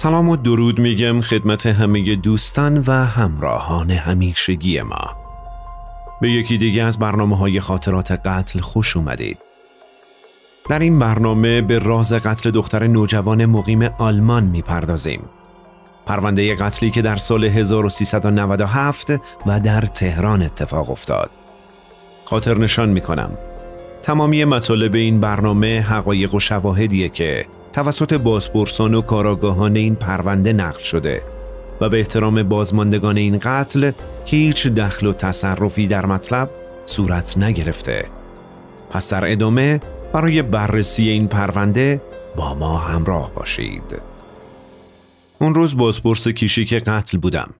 سلام و درود میگم خدمت همه دوستان و همراهان همیشگی ما به یکی دیگه از برنامه های خاطرات قتل خوش اومدید در این برنامه به راز قتل دختر نوجوان مقیم آلمان میپردازیم پرونده قتلی که در سال 1397 و در تهران اتفاق افتاد خاطر نشان میکنم تمامی مطالب این برنامه حقایق و شواهدیه که توسط بازپرسان و کاراگاهان این پرونده نقل شده و به احترام بازماندگان این قتل هیچ دخل و تصرفی در مطلب صورت نگرفته پس در ادامه برای بررسی این پرونده با ما همراه باشید اون روز بازپرس کیشیک قتل بودم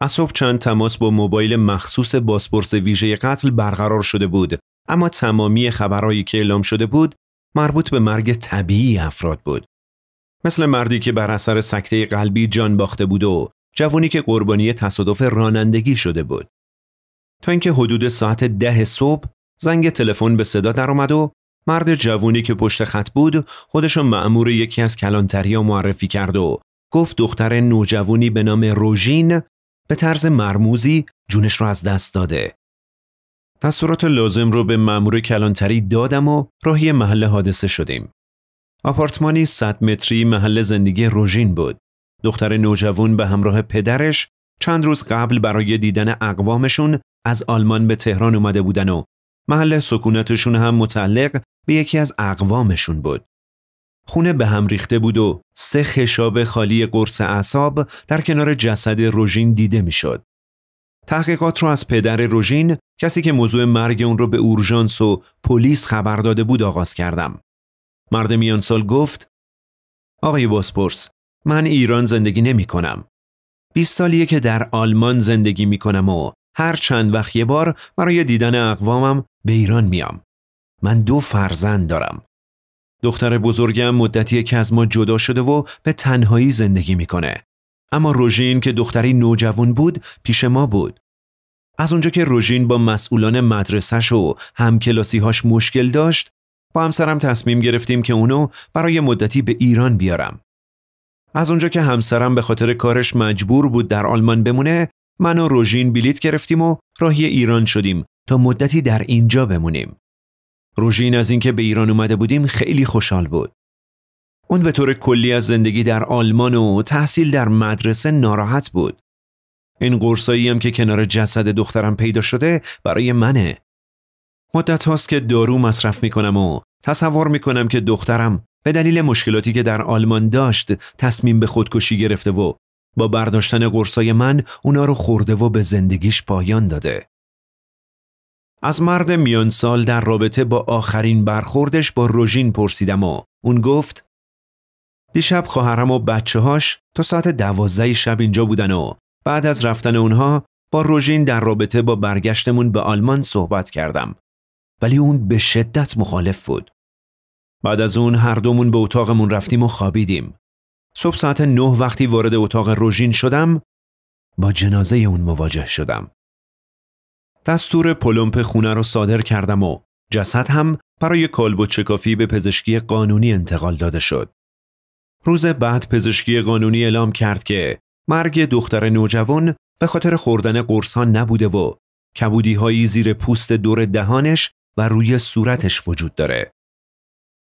از صبح چند تماس با موبایل مخصوص بازپرس ویژه قتل برقرار شده بود اما تمامی خبرهایی که اعلام شده بود مربوط به مرگ طبیعی افراد بود. مثل مردی که بر اثر سکته قلبی جان باخته بود و جوانی که قربانی تصادف رانندگی شده بود. تا اینکه حدود ساعت ده صبح زنگ تلفن به صدا درآمد و مرد جوونی که پشت خط بود را مأمور یکی از کلانتریا معرفی کرد و گفت دختر نوجوانی به نام روژین به طرز مرموزی جونش را از دست داده. تصورات لازم رو به مأمور کلانتری دادم و راهی محل حادثه شدیم. آپارتمانی 100 متری محل زندگی روژین بود. دختر نوجوان به همراه پدرش چند روز قبل برای دیدن اقوامشون از آلمان به تهران اومده بودن و محل سکونتشون هم متعلق به یکی از اقوامشون بود. خونه به هم ریخته بود و سه خشاب خالی قرص اعصاب در کنار جسد روژین دیده میشد. تحقیقات رو از پدر روژین کسی که موضوع مرگ اون رو به اورژانس و پلیس خبر داده بود آغاز کردم. مرد میان سال گفت آقای باسپورس من ایران زندگی نمی کنم. 20 سالیه که در آلمان زندگی می کنم و هر چند وقت یه بار برای دیدن اقوامم به ایران میام. من دو فرزند دارم. دختر بزرگم مدتی که از ما جدا شده و به تنهایی زندگی میکنه. اما روژین که دختری نوجوان بود پیش ما بود. از اونجا که روژین با مسئولان مدرسهش و همکلاسیهاش مشکل داشت با همسرم تصمیم گرفتیم که اونو برای مدتی به ایران بیارم. از اونجا که همسرم به خاطر کارش مجبور بود در آلمان بمونه من و روژین بلیت گرفتیم و راهی ایران شدیم تا مدتی در اینجا بمونیم. روژین از اینکه به ایران اومده بودیم خیلی خوشحال بود. اون به طور کلی از زندگی در آلمان و تحصیل در مدرسه ناراحت بود. این قرصایی هم که کنار جسد دخترم پیدا شده برای منه. مدت هاست که دارو مصرف میکنم و تصور میکنم که دخترم به دلیل مشکلاتی که در آلمان داشت تصمیم به خودکشی گرفته و با برداشتن قرصای من اونا رو خورده و به زندگیش پایان داده. از مرد میان سال در رابطه با آخرین برخوردش با روژین پرسیدم و اون گفت دیشب خواهرم و بچه هاش تا ساعت دوازده شب اینجا بودن و بعد از رفتن اونها با روژین در رابطه با برگشتمون به آلمان صحبت کردم. ولی اون به شدت مخالف بود. بعد از اون هر دومون به اتاقمون رفتیم و خوابیدیم. صبح ساعت نه وقتی وارد اتاق روژین شدم با جنازه اون مواجه شدم. دستور پلمپ خونه رو صادر کردم و جسد هم برای کالبوچکافی به پزشکی قانونی انتقال داده شد. روز بعد پزشکی قانونی اعلام کرد که مرگ دختر نوجوان به خاطر خوردن قرص ها نبوده و کبودی هایی زیر پوست دور دهانش و روی صورتش وجود داره.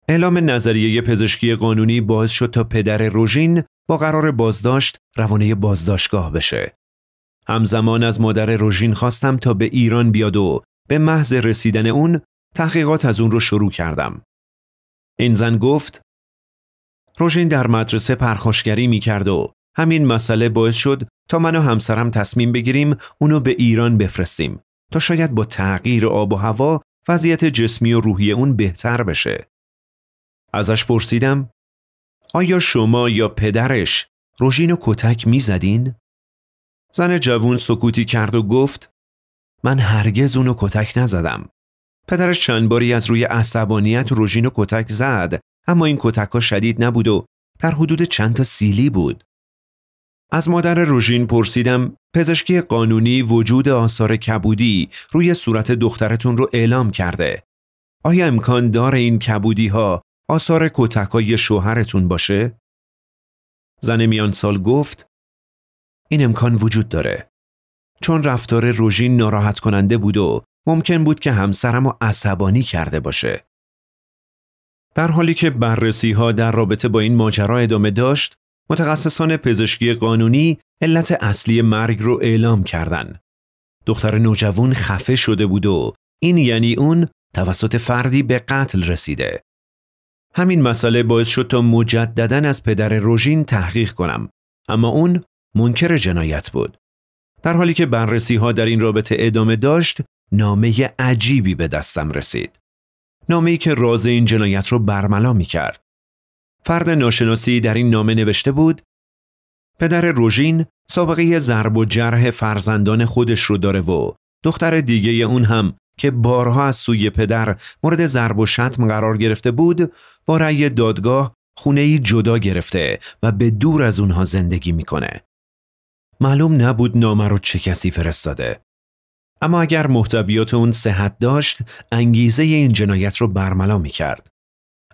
اعلام نظریه پزشکی قانونی باعث شد تا پدر روژین با قرار بازداشت روانه بازداشتگاه بشه. همزمان از مادر روژین خواستم تا به ایران بیاد و به محض رسیدن اون تحقیقات از اون رو شروع کردم. این زن گفت روژین در مدرسه پرخاشگری میکرد و همین مسئله باعث شد تا من و همسرم تصمیم بگیریم اونو به ایران بفرستیم تا شاید با تغییر آب و هوا وضعیت جسمی و روحی اون بهتر بشه. ازش پرسیدم آیا شما یا پدرش روژین و کتک زدین؟ زن جوون سکوتی کرد و گفت من هرگز اونو کتک نزدم. پدرش چند باری از روی عصبانیت روژین و کتک زد اما این کتک ها شدید نبود و در حدود چند تا سیلی بود. از مادر روژین پرسیدم پزشکی قانونی وجود آثار کبودی روی صورت دخترتون رو اعلام کرده. آیا امکان دار این کبودی ها آثار های شوهرتون باشه؟ زن میان سال گفت این امکان وجود داره. چون رفتار روژین ناراحت کننده بود و ممکن بود که همسرم و عصبانی کرده باشه. در حالی که بررسی ها در رابطه با این ماجرا ادامه داشت، متخصصان پزشکی قانونی علت اصلی مرگ رو اعلام کردند. دختر نوجوان خفه شده بود و این یعنی اون توسط فردی به قتل رسیده. همین مسئله باعث شد تا مجددا از پدر روژین تحقیق کنم اما اون منکر جنایت بود. در حالی که بررسی ها در این رابطه ادامه داشت، نامه عجیبی به دستم رسید. نامه‌ای که راز این جنایت رو برملا می کرد. فرد ناشناسی در این نامه نوشته بود پدر روژین سابقه ضرب و جرح فرزندان خودش رو داره و دختر دیگه اون هم که بارها از سوی پدر مورد ضرب و شتم قرار گرفته بود با رأی دادگاه خونه ای جدا گرفته و به دور از اونها زندگی میکنه. معلوم نبود نامه رو چه کسی فرستاده. اما اگر محتویات اون صحت داشت انگیزه این جنایت رو برملا می کرد.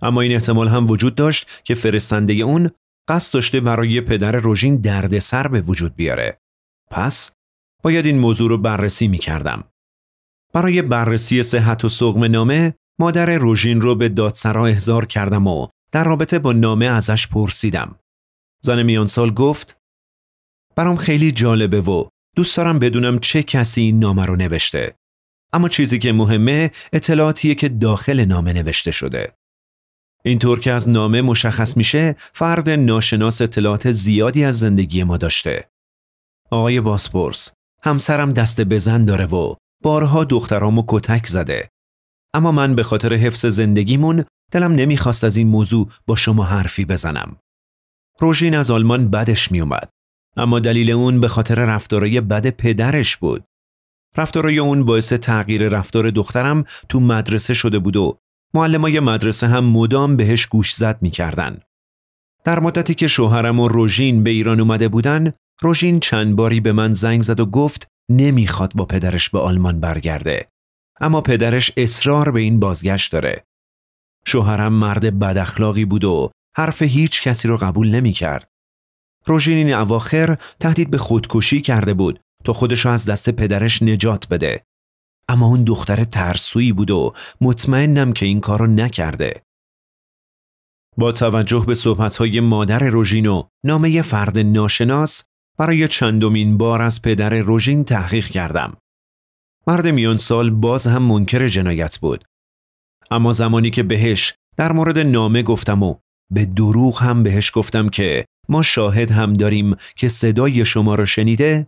اما این احتمال هم وجود داشت که فرستنده اون قصد داشته برای پدر روژین دردسر به وجود بیاره. پس باید این موضوع رو بررسی می کردم. برای بررسی صحت و سقم نامه مادر روژین رو به دادسرا احضار کردم و در رابطه با نامه ازش پرسیدم. زن میان سال گفت برام خیلی جالبه و دوست دارم بدونم چه کسی این نامه رو نوشته. اما چیزی که مهمه اطلاعاتیه که داخل نامه نوشته شده. اینطور که از نامه مشخص میشه فرد ناشناس اطلاعات زیادی از زندگی ما داشته. آقای باسپورس همسرم دست بزن داره و بارها دخترامو کتک زده. اما من به خاطر حفظ زندگیمون دلم نمیخواست از این موضوع با شما حرفی بزنم. روژین از آلمان بدش میومد. اما دلیل اون به خاطر رفتارای بد پدرش بود. رفتارای اون باعث تغییر رفتار دخترم تو مدرسه شده بود و معلمای مدرسه هم مدام بهش گوش زد میکردن. در مدتی که شوهرم و روژین به ایران اومده بودن، روژین چند باری به من زنگ زد و گفت خواد با پدرش به آلمان برگرده. اما پدرش اصرار به این بازگشت داره. شوهرم مرد اخلاقی بود و حرف هیچ کسی رو قبول نمیکرد. روژین این اواخر تهدید به خودکشی کرده بود تا خودش از دست پدرش نجات بده اما اون دختر ترسویی بود و مطمئنم که این کارو نکرده با توجه به صحبتهای مادر و نامه فرد ناشناس برای چندمین بار از پدر روژین تحقیق کردم مرد میان سال باز هم منکر جنایت بود اما زمانی که بهش در مورد نامه گفتم و به دروغ هم بهش گفتم که ما شاهد هم داریم که صدای شما را شنیده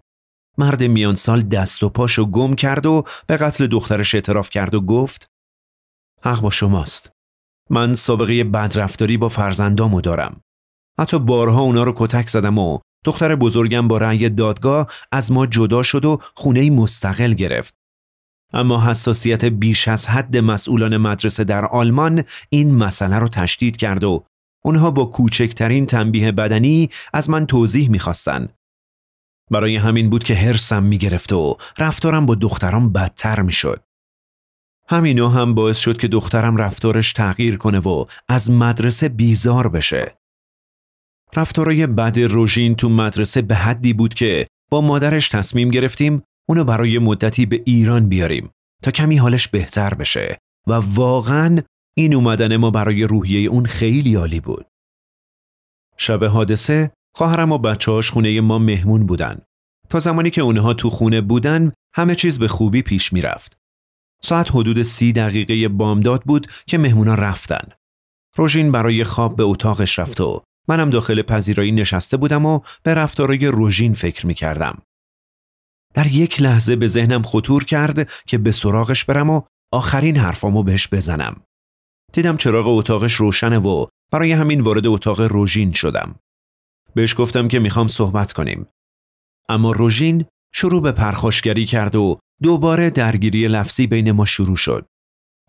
مرد میانسال دست و پاشو گم کرد و به قتل دخترش اعتراف کرد و گفت حق با شماست من سابقه بدرفتاری با فرزندامو دارم حتی بارها اونا رو کتک زدم و دختر بزرگم با رأی دادگاه از ما جدا شد و خونه مستقل گرفت اما حساسیت بیش از حد مسئولان مدرسه در آلمان این مسئله رو تشدید کرد و اونها با کوچکترین تنبیه بدنی از من توضیح میخواستن. برای همین بود که هرسم میگرفت و رفتارم با دختران بدتر میشد. همینو هم باعث شد که دخترم رفتارش تغییر کنه و از مدرسه بیزار بشه. رفتارای بد روژین تو مدرسه به حدی بود که با مادرش تصمیم گرفتیم اونو برای مدتی به ایران بیاریم تا کمی حالش بهتر بشه و واقعا این اومدن ما برای روحیه اون خیلی عالی بود. شب حادثه خواهرم و بچه‌هاش خونه ما مهمون بودن. تا زمانی که اونها تو خونه بودن همه چیز به خوبی پیش میرفت. ساعت حدود سی دقیقه بامداد بود که مهمونا رفتن. روژین برای خواب به اتاقش رفت و منم داخل پذیرایی نشسته بودم و به رفتارای روژین فکر می کردم. در یک لحظه به ذهنم خطور کرد که به سراغش برم و آخرین حرفامو بهش بزنم. دیدم چراغ اتاقش روشنه و برای همین وارد اتاق روژین شدم. بهش گفتم که میخوام صحبت کنیم. اما روژین شروع به پرخاشگری کرد و دوباره درگیری لفظی بین ما شروع شد.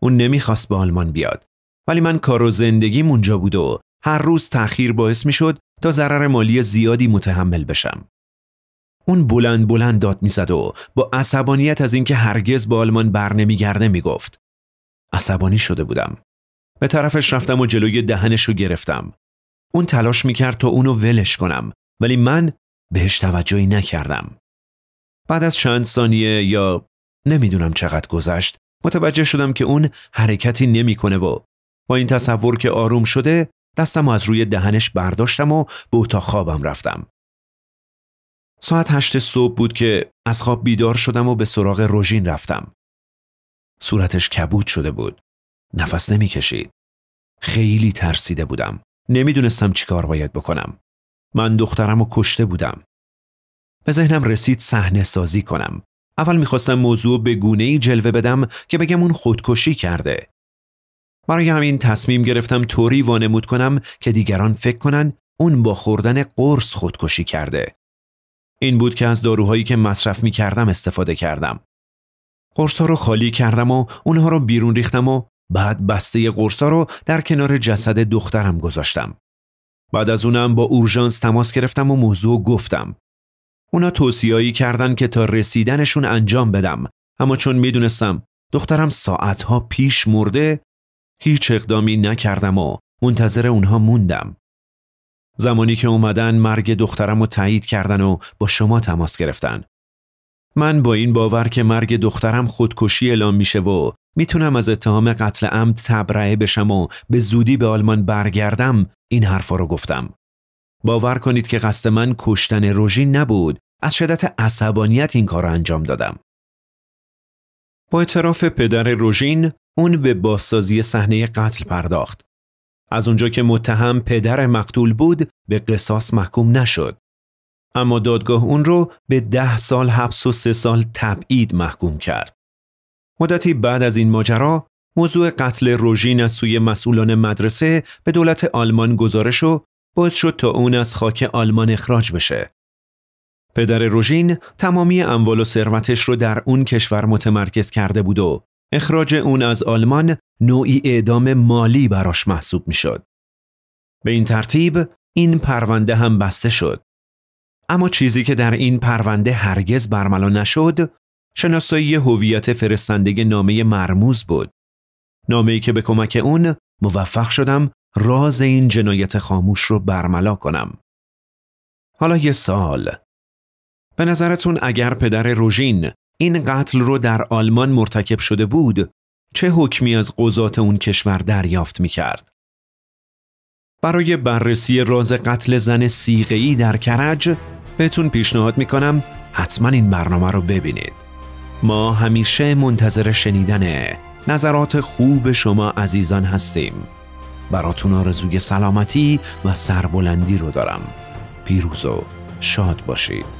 اون نمیخواست به آلمان بیاد. ولی من کار و زندگی اونجا بود و هر روز تأخیر باعث میشد تا ضرر مالی زیادی متحمل بشم. اون بلند بلند داد میزد و با عصبانیت از اینکه هرگز به آلمان بر نمیگرده میگفت. عصبانی شده بودم. به طرفش رفتم و جلوی دهنش گرفتم. اون تلاش میکرد تا اونو ولش کنم ولی من بهش توجهی نکردم. بعد از چند ثانیه یا نمیدونم چقدر گذشت متوجه شدم که اون حرکتی نمیکنه و با این تصور که آروم شده دستم از روی دهنش برداشتم و به اتاق خوابم رفتم. ساعت هشت صبح بود که از خواب بیدار شدم و به سراغ روژین رفتم. صورتش کبود شده بود. نفس نمیکشید. خیلی ترسیده بودم. نمیدونستم چیکار باید بکنم. من دخترم رو کشته بودم. به ذهنم رسید صحنه سازی کنم. اول میخواستم موضوع به گونه ای جلوه بدم که بگم اون خودکشی کرده. برای همین تصمیم گرفتم طوری وانمود کنم که دیگران فکر کنن اون با خوردن قرص خودکشی کرده. این بود که از داروهایی که مصرف می کردم استفاده کردم. قرص رو خالی کردم و اونها رو بیرون ریختم و بعد بسته قرصا رو در کنار جسد دخترم گذاشتم. بعد از اونم با اورژانس تماس گرفتم و موضوع گفتم. اونا توصیهایی کردن که تا رسیدنشون انجام بدم اما چون میدونستم دخترم ساعتها پیش مرده هیچ اقدامی نکردم و منتظر اونها موندم. زمانی که اومدن مرگ دخترم رو تایید کردن و با شما تماس گرفتن. من با این باور که مرگ دخترم خودکشی اعلام میشه و میتونم از اتهام قتل عمد تبرئه بشم و به زودی به آلمان برگردم این حرفا رو گفتم باور کنید که قصد من کشتن روژین نبود از شدت عصبانیت این کار انجام دادم با اعتراف پدر روژین اون به بازسازی صحنه قتل پرداخت از اونجا که متهم پدر مقتول بود به قصاص محکوم نشد اما دادگاه اون رو به ده سال حبس و سه سال تبعید محکوم کرد مدتی بعد از این ماجرا موضوع قتل روژین از سوی مسئولان مدرسه به دولت آلمان گزارش و باز شد تا اون از خاک آلمان اخراج بشه. پدر روژین تمامی اموال و ثروتش رو در اون کشور متمرکز کرده بود و اخراج اون از آلمان نوعی اعدام مالی براش محسوب میشد. به این ترتیب این پرونده هم بسته شد. اما چیزی که در این پرونده هرگز برملا نشد شناسایی هویت فرستنده نامه مرموز بود. نامه‌ای که به کمک اون موفق شدم راز این جنایت خاموش رو برملا کنم. حالا یه سال. به نظرتون اگر پدر روژین این قتل رو در آلمان مرتکب شده بود چه حکمی از قضات اون کشور دریافت می کرد؟ برای بررسی راز قتل زن سیغهی در کرج بهتون پیشنهاد می کنم حتما این برنامه رو ببینید. ما همیشه منتظر شنیدن نظرات خوب شما عزیزان هستیم براتون آرزوی سلامتی و سربلندی رو دارم پیروز و شاد باشید